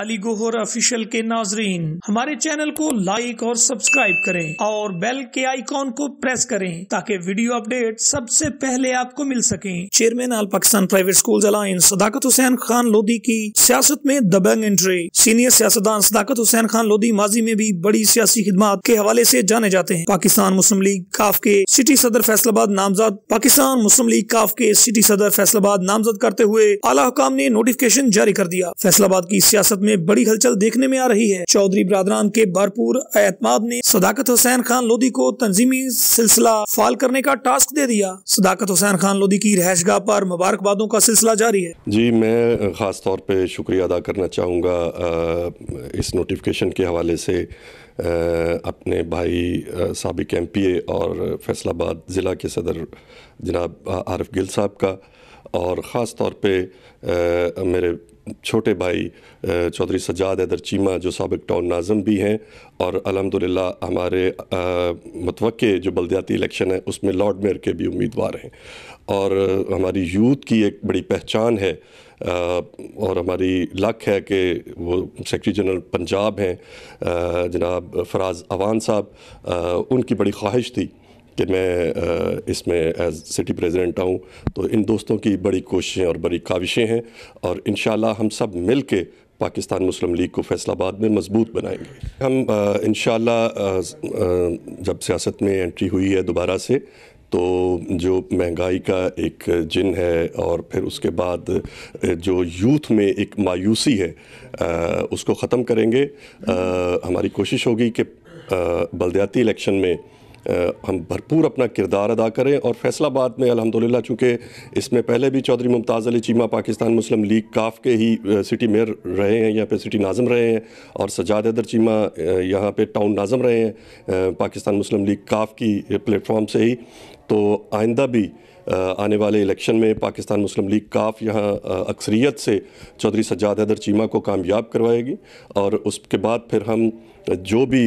Ali Gohar official के नाजरीन हमारे चैनल को लाइक और सब्सक्राइब करें और बेल के आइकॉन को प्रेस करें ताकि वीडियो अपडेट सबसे पहले आपको मिल सके chairman all Pakistan private school alliance Sadaqat Hussain Khan Lodhi की सियासत में दबंग एंट्री सीनियर सियासतदान सदाकत हुसैन खान लोधी माजी में भी बड़ी सियासी खिदमत के हवाले ऐसी जाने जाते हैं पाकिस्तान मुस्लिम लीग काफ के सिटी सदर फैसलाबाद नामजद पाकिस्तान मुस्लिम लीग काफ के सिटी सदर फैसलाबाद नामजद करते हुए आला हुकाम ने नोटिफिकेशन जारी कर दिया फैसलाबाद की सियासत में में बड़ी हलचल देखने में आ रही है चौधरी बरादरान के भरपूर एतमाद ने सदाकत हुसैन खान लोधी को तंजीमी सिलसिला फाल करने का टास्क दे दिया सदाकत हुसैन खान लोधी की रहशगाह पर मुबारकबादों का सिलसिला जारी है जी मैं खास तौर पर शुक्रिया अदा करना चाहूँगा इस नोटिफिकेशन के हवाले से आ, अपने भाई सबक एम पी ए और फैसलाबाद ज़िला के सदर जनाब आरफ गिल साहब का और ख़ास तौर पे मेरे छोटे भाई चौधरी सजाद हैदर चीमा जो सबक टाउन नाजम भी हैं और अलहमदिल्ला हमारे मतवे जो बलदियाती इलेक्शन है उसमें लॉर्ड मेयर के भी उम्मीदवार हैं और हमारी यूथ की एक बड़ी पहचान है और हमारी लक है कि वो सेक्रटरी जनरल पंजाब हैं जनाब फराज अवान साहब उनकी बड़ी ख्वाहिश थी कि मैं इसमें एज सिटी प्रेसिडेंट आऊँ तो इन दोस्तों की बड़ी कोशिशें और बड़ी काविशें हैं और इन हम सब मिल के पाकिस्तान मुस्लिम लीग को फैसलाबाद में मजबूत बनाएंगे हम इन जब सियासत में एंट्री हुई है दोबारा से तो जो महंगाई का एक जिन है और फिर उसके बाद जो यूथ में एक मायूसी है आ, उसको ख़त्म करेंगे आ, हमारी कोशिश होगी कि बलदयाती इलेक्शन में हम भरपूर अपना किरदार अदा करें और फैसलाबाद में अलहमदिल्ला चूँकि इसमें पहले भी चौधरी मुमताज़ अली चीमा पाकिस्तान मुस्लिम लीग काफ के ही सिटी मेयर रहे हैं यहाँ पे सिटी नाजम रहे हैं और सजाद अदर चीमा यहाँ पे टाउन नाजम रहे हैं पाकिस्तान मुस्लिम लीग काफ की प्लेटफॉर्म से ही तो आइंदा भी आने वाले इलेक्शन में पाकिस्तान मुस्लिम लीग काफ यहाँ अक्सरियत से चौधरी सज्जाद हैदर चीमा को कामयाब करवाएगी और उसके बाद फिर हम जो भी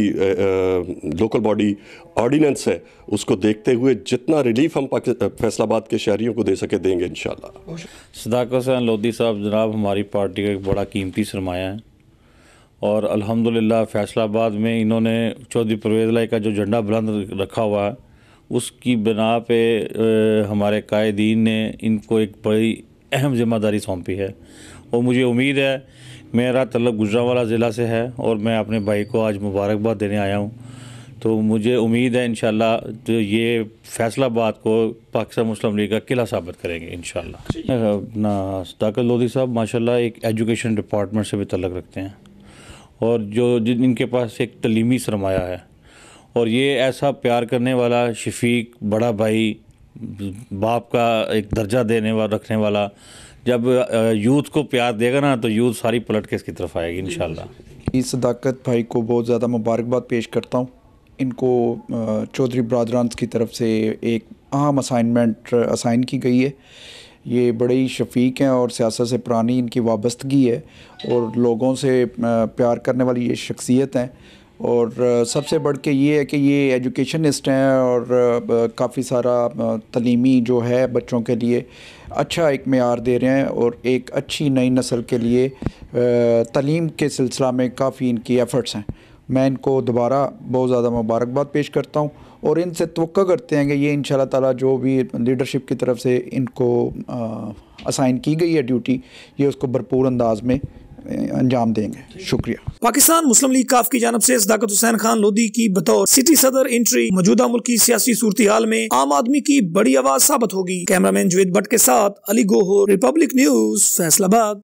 लोकल बॉडी ऑर्डीनेंस है उसको देखते हुए जितना रिलीफ हम फैसलाबाद के शहरीों को दे सके देंगे इन सदाक हसैन लोधी साहब जनाब हमारी पार्टी का एक बड़ा कीमती सरमाया है और अलहमदिल्ला फैसलाबाद में इन्होंने चौधरी परवेज लाई का जो झंडा बुलंद रखा हुआ है उसकी बिना पे हमारे कायदीन ने इनको एक बड़ी अहम जिम्मेदारी सौंपी है और मुझे उम्मीद है मेरा तलब गुजरावाला ज़िला से है और मैं अपने भाई को आज मुबारकबाद देने आया हूँ तो मुझे उम्मीद है इन तो ये फैसलाबाद को पाकिस्तान मुस्लिम लीग का किला साबित करेंगे इन अपना सदाकत लोधी साहब माशाल्लाह एक एजुकेशन डिपार्टमेंट से भी तलक रखते हैं और जो जिन इनके पास एक तलीमी सरमाया है और ये ऐसा प्यार करने वाला शफीक बड़ा भाई बाप का एक दर्जा देने वाला रखने वाला जब यूथ को प्यार देगा ना तो यूथ सारी पलट के इसकी तरफ आएगी इन इस सदाकत भाई को बहुत ज़्यादा मुबारकबाद पेश करता हूँ इनको चौधरी बरदरान की तरफ से एक अहम असाइनमेंट असाइन की गई है ये बड़े ही शफीक हैं और सियासत से पुरानी इनकी वाबस्तगी है और लोगों से प्यार करने वाली ये शख्सियत हैं और सबसे बढ़ के ये है कि ये एजुकेशनिस्ट हैं और काफ़ी सारा तलीमी जो है बच्चों के लिए अच्छा एक मैार दे रहे हैं और एक अच्छी नई नस्ल के लिए तलीम के सिलसिला में काफ़ी इनकी एफ़र्ट्स हैं मैं इनको दोबारा बहुत ज़्यादा मुबारकबाद पेश करता हूँ और इनसे तो करते हैं कि ये इन ताला जो भी लीडरशिप की तरफ से इनको असाइन की गई है ड्यूटी ये उसको भरपूर अंदाज में अंजाम देंगे शुक्रिया पाकिस्तान मुस्लिम लीग काफ की जानब ऐसी सदाकत हुसैन खान लोधी की बतौर सिटी सदर इंट्री मौजूदा मुल्क की सियासी सूरत हाल में आम आदमी की बड़ी आवाज साबित होगी कैमरामैन जुवेद भट्ट के साथ अली गोहर रिपब्लिक न्यूज फैसलाबाद